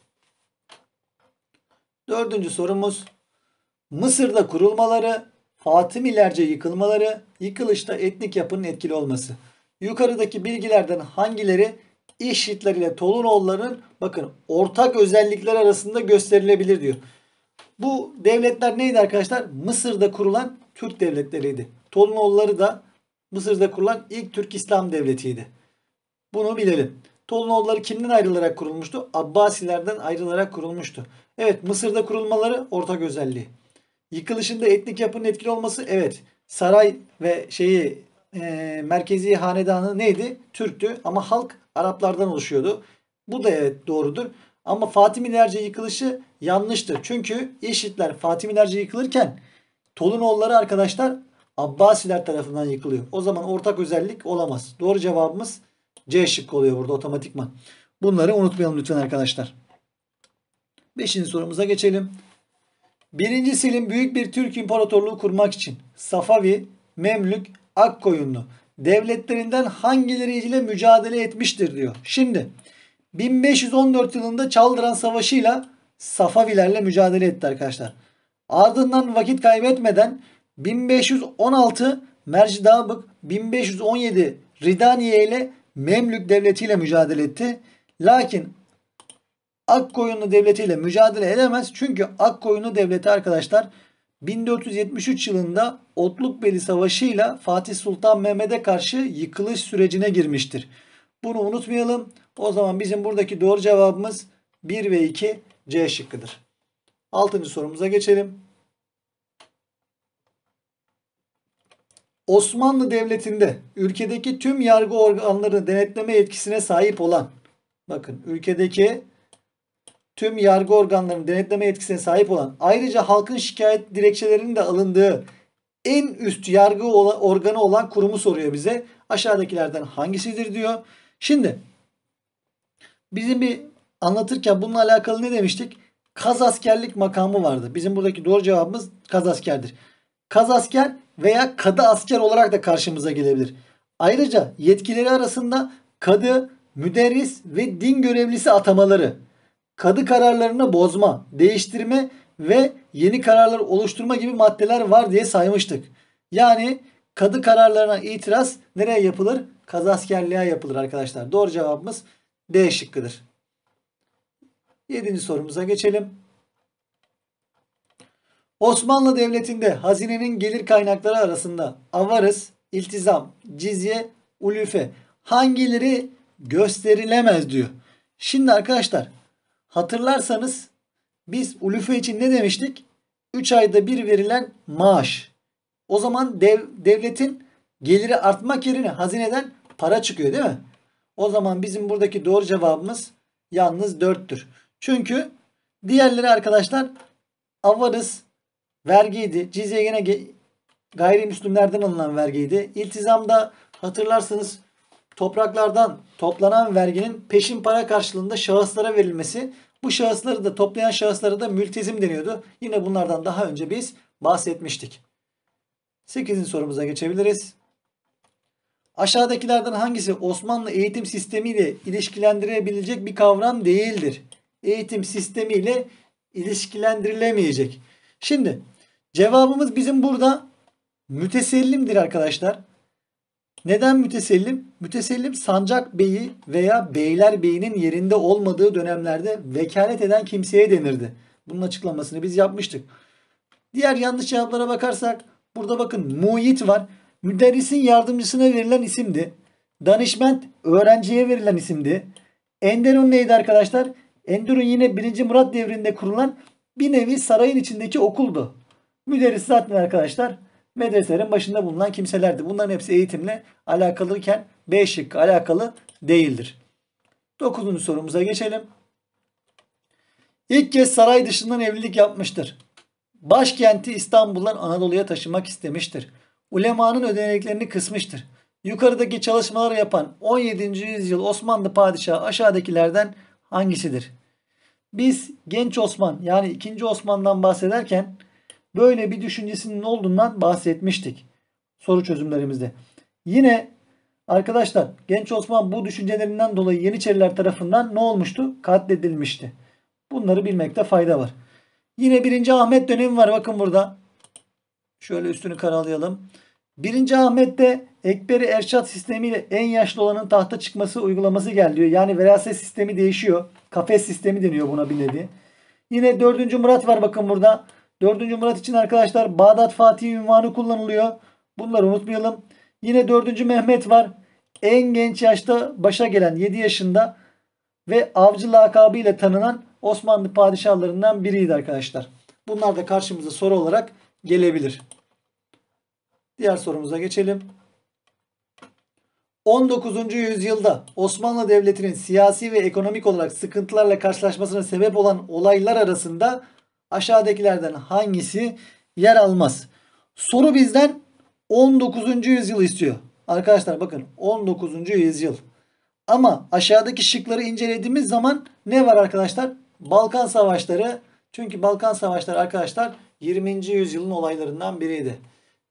Dördüncü sorumuz. Mısır'da kurulmaları Fatımilerce yıkılmaları, yıkılışta etnik yapının etkili olması. Yukarıdaki bilgilerden hangileri İşitler ile Tolunoğulların bakın ortak özellikler arasında gösterilebilir diyor. Bu devletler neydi arkadaşlar? Mısır'da kurulan Türk devletleriydi. Tolunoğulları da Mısır'da kurulan ilk Türk İslam devletiydi. Bunu bilelim. Tolunoğulları kimden ayrılarak kurulmuştu? Abbasilerden ayrılarak kurulmuştu. Evet Mısır'da kurulmaları ortak özelliği. Yıkılışında etnik yapının etkili olması evet. Saray ve şeyi e, merkezi hanedanı neydi? Türktü ama halk Araplardan oluşuyordu. Bu da evet doğrudur. Ama Fatimilerce yıkılışı yanlıştır. Çünkü İşitler Fatimilerce yıkılırken Tolunoğulları arkadaşlar Abbasiler tarafından yıkılıyor. O zaman ortak özellik olamaz. Doğru cevabımız C şıkkı oluyor burada otomatikman. Bunları unutmayalım lütfen arkadaşlar. Beşinci sorumuza geçelim. Birinci Selim büyük bir Türk imparatorluğu kurmak için Safavi, Memlük, Akkoyunlu devletlerinden hangileriyle mücadele etmiştir diyor. Şimdi 1514 yılında Çaldıran Savaşı'yla Safavilerle mücadele etti arkadaşlar. Ardından vakit kaybetmeden 1516 Mercidabık 1517 Ridaniye ile Memlük devletiyle mücadele etti. Lakin Akkoyunlu devletiyle mücadele edemez. Çünkü Akkoyunlu devleti arkadaşlar 1473 yılında Otlukbeli Savaşı ile Fatih Sultan Mehmet'e karşı yıkılış sürecine girmiştir. Bunu unutmayalım. O zaman bizim buradaki doğru cevabımız 1 ve 2 C şıkkıdır. 6. sorumuza geçelim. Osmanlı Devleti'nde ülkedeki tüm yargı organlarını denetleme yetkisine sahip olan bakın ülkedeki tüm yargı organlarının denetleme yetkisine sahip olan ayrıca halkın şikayet dilekçelerinin de alındığı en üst yargı organı olan kurumu soruyor bize. Aşağıdakilerden hangisidir diyor. Şimdi bizim bir anlatırken bununla alakalı ne demiştik? Kaz askerlik makamı vardı. Bizim buradaki doğru cevabımız kaz askerdir. Kaz asker veya kadı asker olarak da karşımıza gelebilir. Ayrıca yetkileri arasında kadı, müderris ve din görevlisi atamaları kadı kararlarını bozma, değiştirme ve yeni kararlar oluşturma gibi maddeler var diye saymıştık. Yani kadı kararlarına itiraz nereye yapılır? Kazaskerliğe yapılır arkadaşlar. Doğru cevabımız D şıkkıdır. Yedinci sorumuza geçelim. Osmanlı Devleti'nde hazinenin gelir kaynakları arasında avarız, iltizam, cizye, ulüfe hangileri gösterilemez diyor. Şimdi arkadaşlar Hatırlarsanız biz ulufe için ne demiştik? 3 ayda bir verilen maaş. O zaman dev, devletin geliri artmak yerine hazineden para çıkıyor değil mi? O zaman bizim buradaki doğru cevabımız yalnız 4'tür. Çünkü diğerleri arkadaşlar avarız vergiydi. Cizye yine gayrimüslimlerden alınan vergiydi. İltizamda hatırlarsanız topraklardan toplanan verginin peşin para karşılığında şahıslara verilmesi bu şahısları da toplayan şahıslara da mültezim deniyordu. Yine bunlardan daha önce biz bahsetmiştik. 8. sorumuza geçebiliriz. Aşağıdakilerden hangisi Osmanlı eğitim sistemiyle ilişkilendirebilecek bir kavram değildir? Eğitim sistemiyle ilişkilendirilemeyecek. Şimdi cevabımız bizim burada mütesellimdir arkadaşlar. Neden mütesellim? Mütesellim sancak beyi veya beyler beyinin yerinde olmadığı dönemlerde vekalet eden kimseye denirdi. Bunun açıklamasını biz yapmıştık. Diğer yanlış cevaplara bakarsak burada bakın muhit var. Müderrisin yardımcısına verilen isimdi. Danışment öğrenciye verilen isimdi. Enderun neydi arkadaşlar? Enderun yine 1. Murat devrinde kurulan bir nevi sarayın içindeki okuldu. Müderris zaten arkadaşlar medreselerin başında bulunan kimselerdi. Bunların hepsi eğitimle alakalıyken B şıkkı alakalı değildir. Dokuzuncu sorumuza geçelim. İlk kez saray dışından evlilik yapmıştır. Başkenti İstanbul'dan Anadolu'ya taşımak istemiştir. Ulemanın ödeneklerini kısmıştır. Yukarıdaki çalışmaları yapan 17. yüzyıl Osmanlı padişahı aşağıdakilerden hangisidir? Biz genç Osman yani 2. Osman'dan bahsederken Böyle bir düşüncesinin olduğundan bahsetmiştik soru çözümlerimizde. Yine arkadaşlar Genç Osman bu düşüncelerinden dolayı Yeniçeriler tarafından ne olmuştu? Katledilmişti. Bunları bilmekte fayda var. Yine 1. Ahmet dönemi var bakın burada. Şöyle üstünü karalayalım. 1. Ahmet'te Ekberi Erşat sistemiyle en yaşlı olanın tahta çıkması uygulaması geliyor. Yani veraset sistemi değişiyor. Kafes sistemi deniyor buna bir nevi. Yine 4. Murat var bakın burada. 4. Murat için arkadaşlar Bağdat Fatih ünvanı kullanılıyor. Bunları unutmayalım. Yine 4. Mehmet var. En genç yaşta başa gelen 7 yaşında ve avcı lakabıyla tanınan Osmanlı padişahlarından biriydi arkadaşlar. Bunlar da karşımıza soru olarak gelebilir. Diğer sorumuza geçelim. 19. yüzyılda Osmanlı Devleti'nin siyasi ve ekonomik olarak sıkıntılarla karşılaşmasına sebep olan olaylar arasında aşağıdakilerden hangisi yer almaz? Soru bizden 19. yüzyıl istiyor. Arkadaşlar bakın 19. yüzyıl. Ama aşağıdaki şıkları incelediğimiz zaman ne var arkadaşlar? Balkan Savaşları. Çünkü Balkan Savaşları arkadaşlar 20. yüzyılın olaylarından biriydi.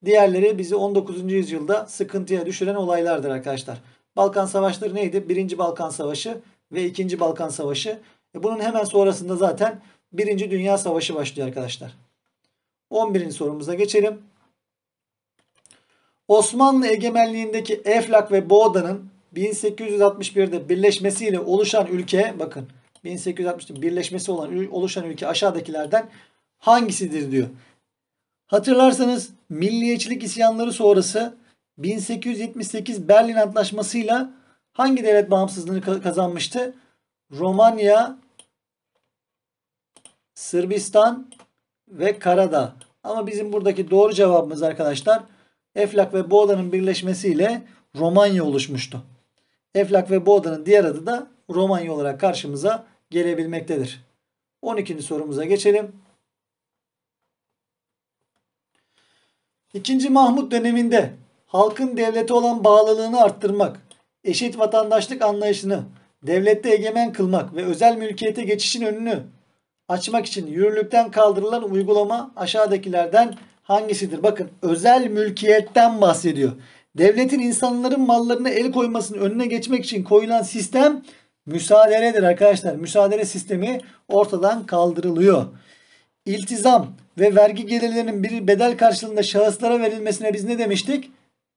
Diğerleri bizi 19. yüzyılda sıkıntıya düşüren olaylardır arkadaşlar. Balkan Savaşları neydi? 1. Balkan Savaşı ve 2. Balkan Savaşı. E, bunun hemen sonrasında zaten Birinci Dünya Savaşı başlıyor arkadaşlar. 11. sorumuza geçelim. Osmanlı egemenliğindeki Eflak ve Boğda'nın 1861'de birleşmesiyle oluşan ülke bakın 1860'da birleşmesi olan oluşan ülke aşağıdakilerden hangisidir diyor. Hatırlarsanız milliyetçilik isyanları sonrası 1878 Berlin Antlaşması'yla hangi devlet bağımsızlığını kazanmıştı? Romanya, Sırbistan ve Karadağ. Ama bizim buradaki doğru cevabımız arkadaşlar Eflak ve Boğda'nın birleşmesiyle Romanya oluşmuştu. Eflak ve Boğda'nın diğer adı da Romanya olarak karşımıza gelebilmektedir. 12. sorumuza geçelim. İkinci Mahmut döneminde halkın devlete olan bağlılığını arttırmak, eşit vatandaşlık anlayışını devlette egemen kılmak ve özel mülkiyete geçişin önünü açmak için yürürlükten kaldırılan uygulama aşağıdakilerden hangisidir? Bakın özel mülkiyetten bahsediyor. Devletin insanların mallarına el koymasının önüne geçmek için koyulan sistem müsaadeledir arkadaşlar. Müsaadele sistemi ortadan kaldırılıyor. İltizam ve vergi gelirlerinin bir bedel karşılığında şahıslara verilmesine biz ne demiştik?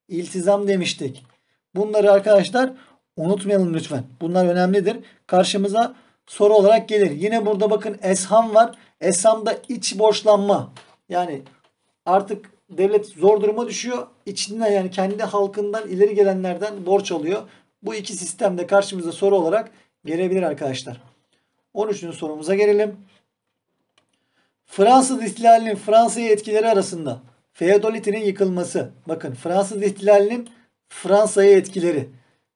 İltizam demiştik. Bunları arkadaşlar unutmayalım lütfen. Bunlar önemlidir. Karşımıza soru olarak gelir. Yine burada bakın esham var. Eshamda iç borçlanma. Yani artık devlet zor duruma düşüyor. İçinden yani kendi halkından ileri gelenlerden borç alıyor. Bu iki sistemde karşımıza soru olarak gelebilir arkadaşlar. 13. sorumuza gelelim. Fransız ihtilalinin Fransa'ya etkileri arasında Feodalite'nin yıkılması. Bakın Fransız ihtilalinin Fransa'ya etkileri.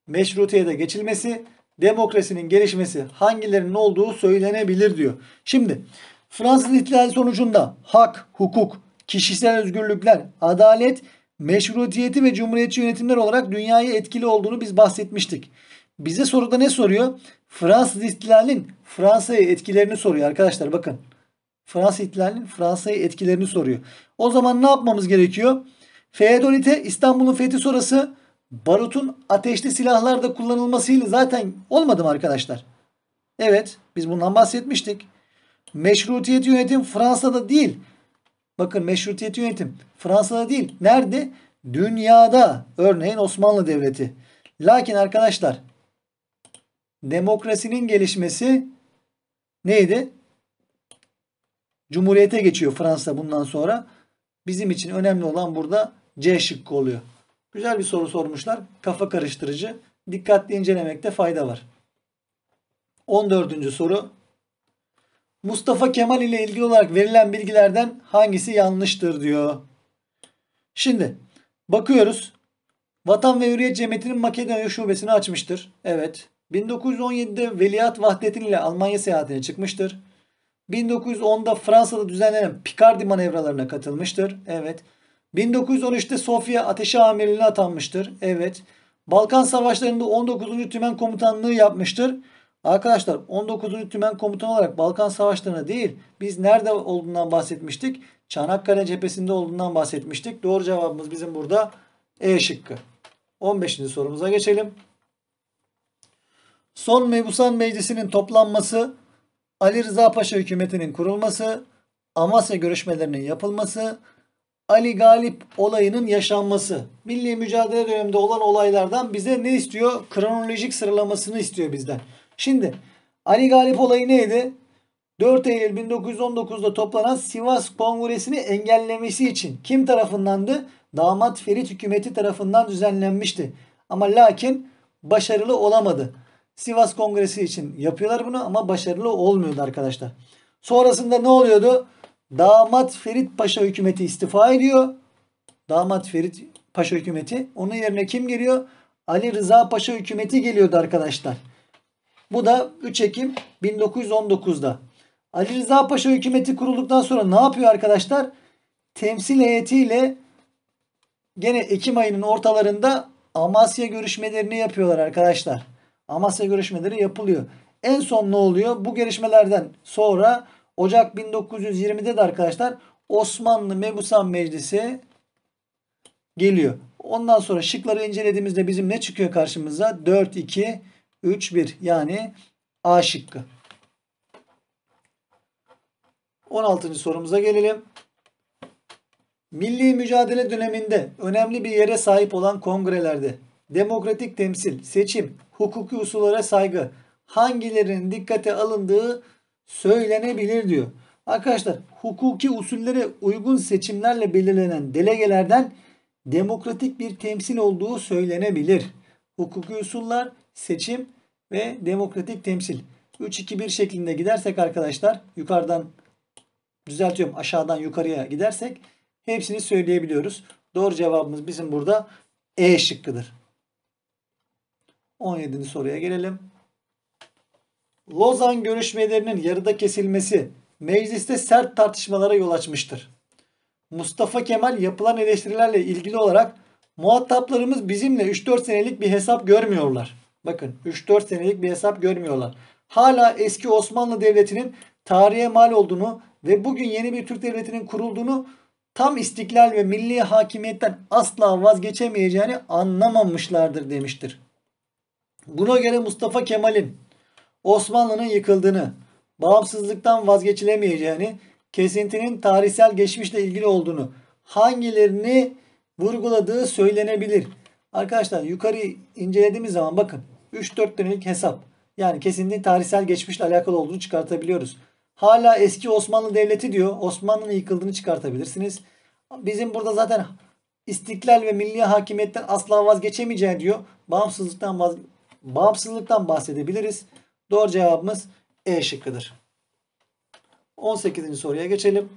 Meşrutiyete geçilmesi demokrasinin gelişmesi hangilerinin olduğu söylenebilir diyor. Şimdi Fransız ihtilali sonucunda hak, hukuk, kişisel özgürlükler, adalet, meşrutiyeti ve cumhuriyetçi yönetimler olarak dünyaya etkili olduğunu biz bahsetmiştik. Bize soruda ne soruyor? Fransız ihtilalinin Fransa'ya etkilerini soruyor arkadaşlar bakın. Fransız ihtilalinin Fransa'ya etkilerini soruyor. O zaman ne yapmamız gerekiyor? Feodalite İstanbul'un fethi sonrası barutun ateşli silahlarda kullanılmasıyla zaten olmadı mı arkadaşlar? Evet biz bundan bahsetmiştik. Meşrutiyet yönetim Fransa'da değil. Bakın meşrutiyet yönetim Fransa'da değil. Nerede? Dünyada. Örneğin Osmanlı Devleti. Lakin arkadaşlar demokrasinin gelişmesi neydi? Cumhuriyete geçiyor Fransa bundan sonra. Bizim için önemli olan burada C şıkkı oluyor. Güzel bir soru sormuşlar. Kafa karıştırıcı. Dikkatli incelemekte fayda var. 14. soru. Mustafa Kemal ile ilgili olarak verilen bilgilerden hangisi yanlıştır diyor. Şimdi bakıyoruz. Vatan ve Hürriyet Cemiyeti'nin Makedonya şubesini açmıştır. Evet. 1917'de Veliaht Vahdet'in ile Almanya seyahatine çıkmıştır. 1910'da Fransa'da düzenlenen Picardy manevralarına katılmıştır. Evet. 1913'te Sofya ateşe amirliğine atanmıştır. Evet. Balkan Savaşları'nda 19. Tümen Komutanlığı yapmıştır. Arkadaşlar 19. Tümen Komutanı olarak Balkan Savaşları'na değil biz nerede olduğundan bahsetmiştik? Çanakkale cephesinde olduğundan bahsetmiştik. Doğru cevabımız bizim burada E şıkkı. 15. sorumuza geçelim. Son Mebusan Meclisi'nin toplanması, Ali Rıza Paşa hükümetinin kurulması, Amasya görüşmelerinin yapılması, Ali Galip olayının yaşanması. Milli mücadele döneminde olan olaylardan bize ne istiyor? Kronolojik sıralamasını istiyor bizden. Şimdi Ali Galip olayı neydi? 4 Eylül 1919'da toplanan Sivas Kongresi'ni engellemesi için kim tarafındandı? Damat Ferit hükümeti tarafından düzenlenmişti. Ama lakin başarılı olamadı. Sivas Kongresi için yapıyorlar bunu ama başarılı olmuyordu arkadaşlar. Sonrasında ne oluyordu? Damat Ferit Paşa hükümeti istifa ediyor. Damat Ferit Paşa hükümeti. Onun yerine kim geliyor? Ali Rıza Paşa hükümeti geliyordu arkadaşlar. Bu da 3 Ekim 1919'da. Ali Rıza Paşa hükümeti kurulduktan sonra ne yapıyor arkadaşlar? Temsil heyetiyle gene Ekim ayının ortalarında Amasya görüşmelerini yapıyorlar arkadaşlar. Amasya görüşmeleri yapılıyor. En son ne oluyor? Bu gelişmelerden sonra Ocak 1920'de de arkadaşlar Osmanlı Mebusan Meclisi geliyor. Ondan sonra şıkları incelediğimizde bizim ne çıkıyor karşımıza? 4, 2, 3, 1 yani A şıkkı. 16. sorumuza gelelim. Milli mücadele döneminde önemli bir yere sahip olan kongrelerde demokratik temsil, seçim, hukuki usullara saygı hangilerinin dikkate alındığı söylenebilir diyor. Arkadaşlar hukuki usullere uygun seçimlerle belirlenen delegelerden demokratik bir temsil olduğu söylenebilir. Hukuki usullar, seçim ve demokratik temsil. 3-2-1 şeklinde gidersek arkadaşlar yukarıdan düzeltiyorum aşağıdan yukarıya gidersek hepsini söyleyebiliyoruz. Doğru cevabımız bizim burada E şıkkıdır. 17. soruya gelelim. Lozan görüşmelerinin yarıda kesilmesi mecliste sert tartışmalara yol açmıştır. Mustafa Kemal yapılan eleştirilerle ilgili olarak muhataplarımız bizimle 3-4 senelik bir hesap görmüyorlar. Bakın 3-4 senelik bir hesap görmüyorlar. Hala eski Osmanlı Devleti'nin tarihe mal olduğunu ve bugün yeni bir Türk Devleti'nin kurulduğunu tam istiklal ve milli hakimiyetten asla vazgeçemeyeceğini anlamamışlardır demiştir. Buna göre Mustafa Kemal'in Osmanlı'nın yıkıldığını, bağımsızlıktan vazgeçilemeyeceğini, kesintinin tarihsel geçmişle ilgili olduğunu, hangilerini vurguladığı söylenebilir. Arkadaşlar yukarı incelediğimiz zaman bakın 3-4 dönemlik hesap yani kesintinin tarihsel geçmişle alakalı olduğunu çıkartabiliyoruz. Hala eski Osmanlı Devleti diyor. Osmanlı'nın yıkıldığını çıkartabilirsiniz. Bizim burada zaten istiklal ve milli hakimiyetten asla vazgeçemeyeceği diyor. Bağımsızlıktan vaz bağımsızlıktan bahsedebiliriz. Doğru cevabımız E şıkkıdır. 18. soruya geçelim.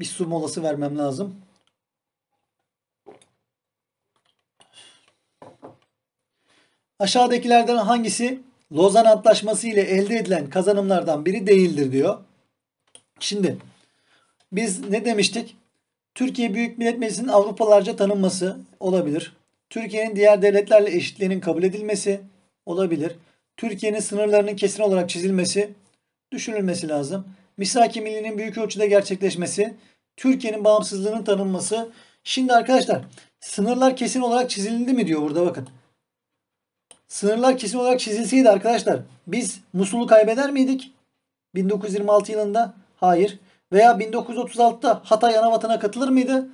Bir su molası vermem lazım. Aşağıdakilerden hangisi Lozan Antlaşması ile elde edilen kazanımlardan biri değildir diyor. Şimdi biz ne demiştik? Türkiye Büyük Millet Meclisi'nin Avrupalarca tanınması olabilir. Türkiye'nin diğer devletlerle eşitliğinin kabul edilmesi, olabilir. Türkiye'nin sınırlarının kesin olarak çizilmesi düşünülmesi lazım. Misaki millinin büyük ölçüde gerçekleşmesi, Türkiye'nin bağımsızlığının tanınması. Şimdi arkadaşlar sınırlar kesin olarak çizildi mi diyor burada bakın. Sınırlar kesin olarak çizilseydi arkadaşlar biz Musul'u kaybeder miydik? 1926 yılında hayır. Veya 1936'da Hatay Anavatan'a katılır mıydı?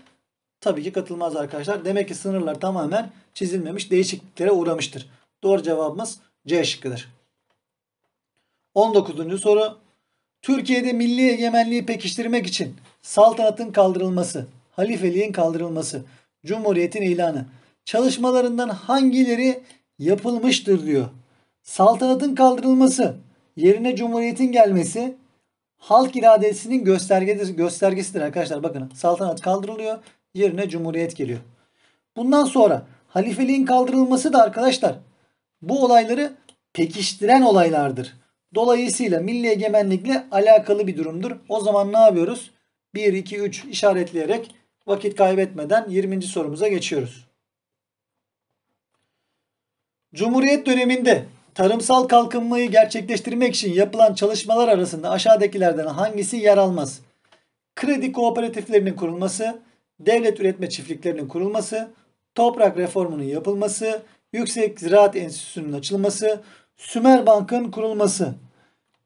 Tabii ki katılmaz arkadaşlar. Demek ki sınırlar tamamen çizilmemiş değişikliklere uğramıştır. Doğru cevabımız C şıkkıdır. 19. soru. Türkiye'de milli egemenliği pekiştirmek için saltanatın kaldırılması, halifeliğin kaldırılması, cumhuriyetin ilanı çalışmalarından hangileri yapılmıştır diyor. Saltanatın kaldırılması, yerine cumhuriyetin gelmesi halk iradesinin göstergesidir, göstergesidir arkadaşlar. Bakın saltanat kaldırılıyor, yerine cumhuriyet geliyor. Bundan sonra halifeliğin kaldırılması da arkadaşlar bu olayları pekiştiren olaylardır. Dolayısıyla milli egemenlikle alakalı bir durumdur. O zaman ne yapıyoruz? 1, 2, 3 işaretleyerek vakit kaybetmeden 20. sorumuza geçiyoruz. Cumhuriyet döneminde tarımsal kalkınmayı gerçekleştirmek için yapılan çalışmalar arasında aşağıdakilerden hangisi yer almaz? Kredi kooperatiflerinin kurulması, devlet üretme çiftliklerinin kurulması, toprak reformunun yapılması, Yüksek Ziraat Enstitüsü'nün açılması, Sümer Bank'ın kurulması.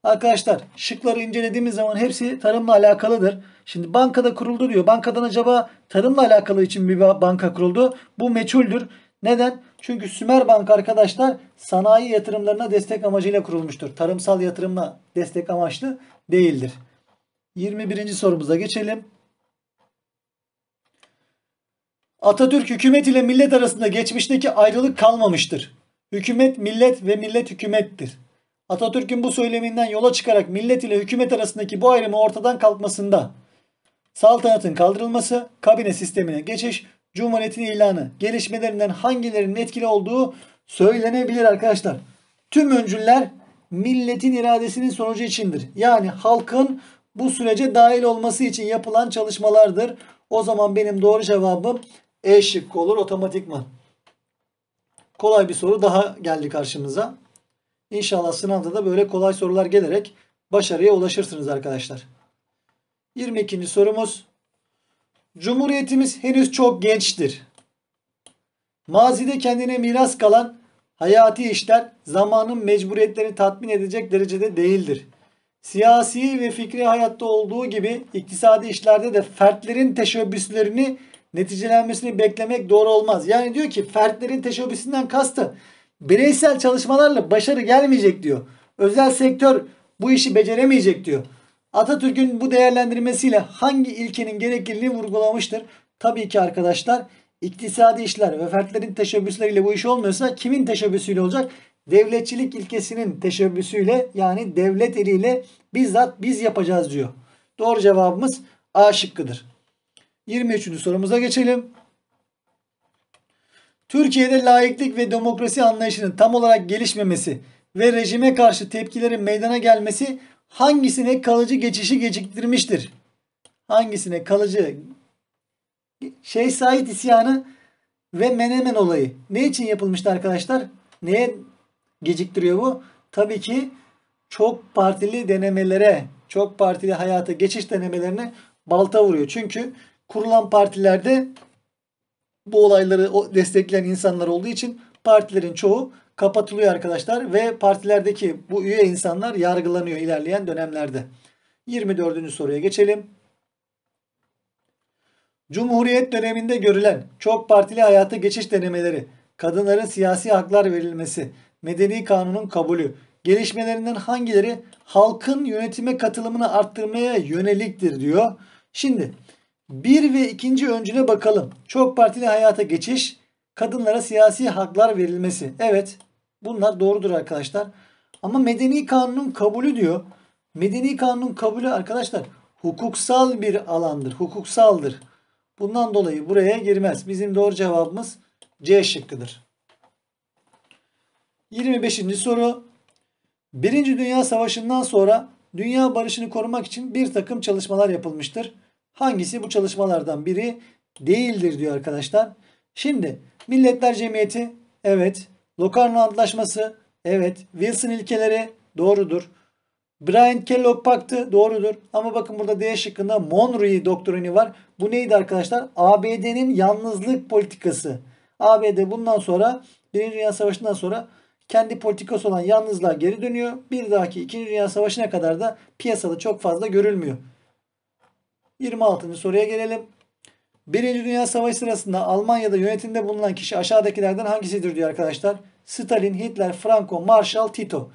Arkadaşlar şıkları incelediğimiz zaman hepsi tarımla alakalıdır. Şimdi bankada kuruldu diyor. Bankadan acaba tarımla alakalı için bir banka kuruldu. Bu meçhuldür. Neden? Çünkü Sümer Bank arkadaşlar sanayi yatırımlarına destek amacıyla kurulmuştur. Tarımsal yatırımla destek amaçlı değildir. 21. sorumuza geçelim. Atatürk hükümet ile millet arasında geçmişteki ayrılık kalmamıştır. Hükümet millet ve millet hükümettir. Atatürk'ün bu söyleminden yola çıkarak millet ile hükümet arasındaki bu ayrımı ortadan kalkmasında saltanatın kaldırılması, kabine sistemine geçiş, cumhuriyetin ilanı gelişmelerinden hangilerinin etkili olduğu söylenebilir arkadaşlar. Tüm öncüller milletin iradesinin sonucu içindir. Yani halkın bu sürece dahil olması için yapılan çalışmalardır. O zaman benim doğru cevabım e şıkkı olur otomatikman. Kolay bir soru daha geldi karşımıza. İnşallah sınavda da böyle kolay sorular gelerek başarıya ulaşırsınız arkadaşlar. 22. sorumuz. Cumhuriyetimiz henüz çok gençtir. Mazide kendine miras kalan hayati işler zamanın mecburiyetlerini tatmin edecek derecede değildir. Siyasi ve fikri hayatta olduğu gibi iktisadi işlerde de fertlerin teşebbüslerini neticelenmesini beklemek doğru olmaz. Yani diyor ki fertlerin teşebbüsünden kastı bireysel çalışmalarla başarı gelmeyecek diyor. Özel sektör bu işi beceremeyecek diyor. Atatürk'ün bu değerlendirmesiyle hangi ilkenin gerekliliğini vurgulamıştır? Tabii ki arkadaşlar iktisadi işler ve fertlerin teşebbüsleriyle bu iş olmuyorsa kimin teşebbüsüyle olacak? Devletçilik ilkesinin teşebbüsüyle yani devlet eliyle bizzat biz yapacağız diyor. Doğru cevabımız A şıkkıdır. 23. sorumuza geçelim. Türkiye'de laiklik ve demokrasi anlayışının tam olarak gelişmemesi ve rejime karşı tepkilerin meydana gelmesi hangisine kalıcı geçişi geciktirmiştir? Hangisine kalıcı şey Said isyanı ve Menemen olayı. Ne için yapılmıştı arkadaşlar? Neye geciktiriyor bu? Tabii ki çok partili denemelere, çok partili hayata geçiş denemelerine balta vuruyor. Çünkü kurulan partilerde bu olayları destekleyen insanlar olduğu için partilerin çoğu kapatılıyor arkadaşlar ve partilerdeki bu üye insanlar yargılanıyor ilerleyen dönemlerde. 24. soruya geçelim. Cumhuriyet döneminde görülen çok partili hayata geçiş denemeleri, kadınların siyasi haklar verilmesi, medeni kanunun kabulü, gelişmelerinden hangileri halkın yönetime katılımını arttırmaya yöneliktir diyor. Şimdi bir ve ikinci öncüne bakalım. Çok partili hayata geçiş, kadınlara siyasi haklar verilmesi. Evet bunlar doğrudur arkadaşlar. Ama medeni kanunun kabulü diyor. Medeni kanunun kabulü arkadaşlar hukuksal bir alandır. Hukuksaldır. Bundan dolayı buraya girmez. Bizim doğru cevabımız C şıkkıdır. 25. soru. Birinci Dünya Savaşı'ndan sonra dünya barışını korumak için bir takım çalışmalar yapılmıştır. Hangisi bu çalışmalardan biri değildir diyor arkadaşlar. Şimdi Milletler Cemiyeti evet. Locarno Antlaşması evet. Wilson ilkeleri doğrudur. Brian Kellogg Paktı doğrudur. Ama bakın burada D şıkkında Monroe doktrini var. Bu neydi arkadaşlar? ABD'nin yalnızlık politikası. ABD bundan sonra Birinci Dünya Savaşı'ndan sonra kendi politikası olan yalnızlığa geri dönüyor. Bir dahaki İkinci Dünya Savaşı'na kadar da piyasada çok fazla görülmüyor. 26. soruya gelelim. Birinci Dünya Savaşı sırasında Almanya'da yönetimde bulunan kişi aşağıdakilerden hangisidir diyor arkadaşlar. Stalin, Hitler, Franco, Marshall, Tito.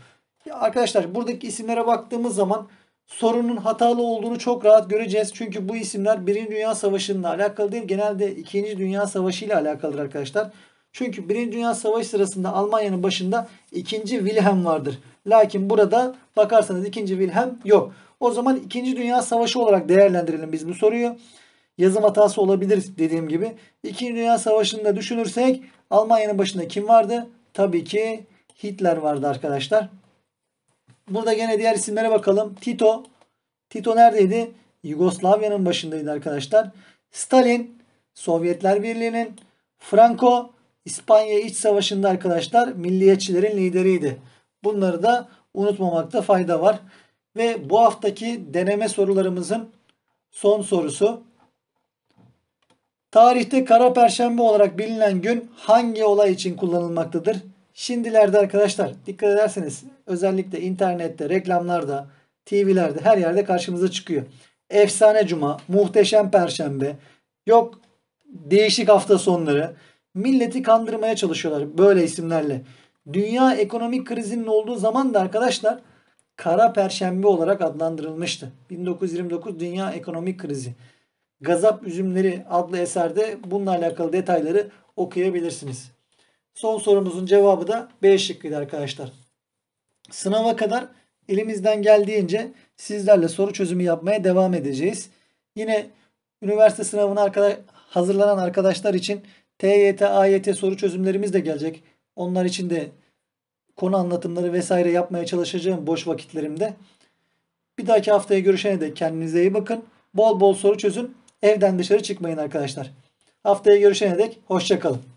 Arkadaşlar buradaki isimlere baktığımız zaman sorunun hatalı olduğunu çok rahat göreceğiz. Çünkü bu isimler Birinci Dünya Savaşı'nınla alakalı değil. Genelde İkinci Dünya Savaşı ile alakalıdır arkadaşlar. Çünkü Birinci Dünya Savaşı sırasında Almanya'nın başında 2. Wilhelm vardır. Lakin burada bakarsanız 2. Wilhelm yok. O zaman 2. Dünya Savaşı olarak değerlendirelim biz bu soruyu. Yazım hatası olabilir dediğim gibi. 2. Dünya Savaşı'nda düşünürsek Almanya'nın başında kim vardı? Tabii ki Hitler vardı arkadaşlar. Burada gene diğer isimlere bakalım. Tito. Tito neredeydi? Yugoslavya'nın başındaydı arkadaşlar. Stalin Sovyetler Birliği'nin Franco İspanya İç Savaşı'nda arkadaşlar milliyetçilerin lideriydi. Bunları da unutmamakta fayda var. Ve bu haftaki deneme sorularımızın son sorusu. Tarihte Kara Perşembe olarak bilinen gün hangi olay için kullanılmaktadır? Şimdilerde arkadaşlar dikkat ederseniz özellikle internette, reklamlarda, TV'lerde her yerde karşımıza çıkıyor. Efsane Cuma, Muhteşem Perşembe, yok değişik hafta sonları. Milleti kandırmaya çalışıyorlar böyle isimlerle. Dünya ekonomik krizinin olduğu zaman da arkadaşlar Kara Perşembe olarak adlandırılmıştı. 1929 Dünya Ekonomik Krizi. Gazap Üzümleri adlı eserde bununla alakalı detayları okuyabilirsiniz. Son sorumuzun cevabı da B şıkkıydı arkadaşlar. Sınava kadar elimizden geldiğince sizlerle soru çözümü yapmaya devam edeceğiz. Yine üniversite sınavına arkadaş, hazırlanan arkadaşlar için TYT, AYT soru çözümlerimiz de gelecek. Onlar için de konu anlatımları vesaire yapmaya çalışacağım boş vakitlerimde. Bir dahaki haftaya görüşene dek kendinize iyi bakın. Bol bol soru çözün. Evden dışarı çıkmayın arkadaşlar. Haftaya görüşene dek hoşçakalın.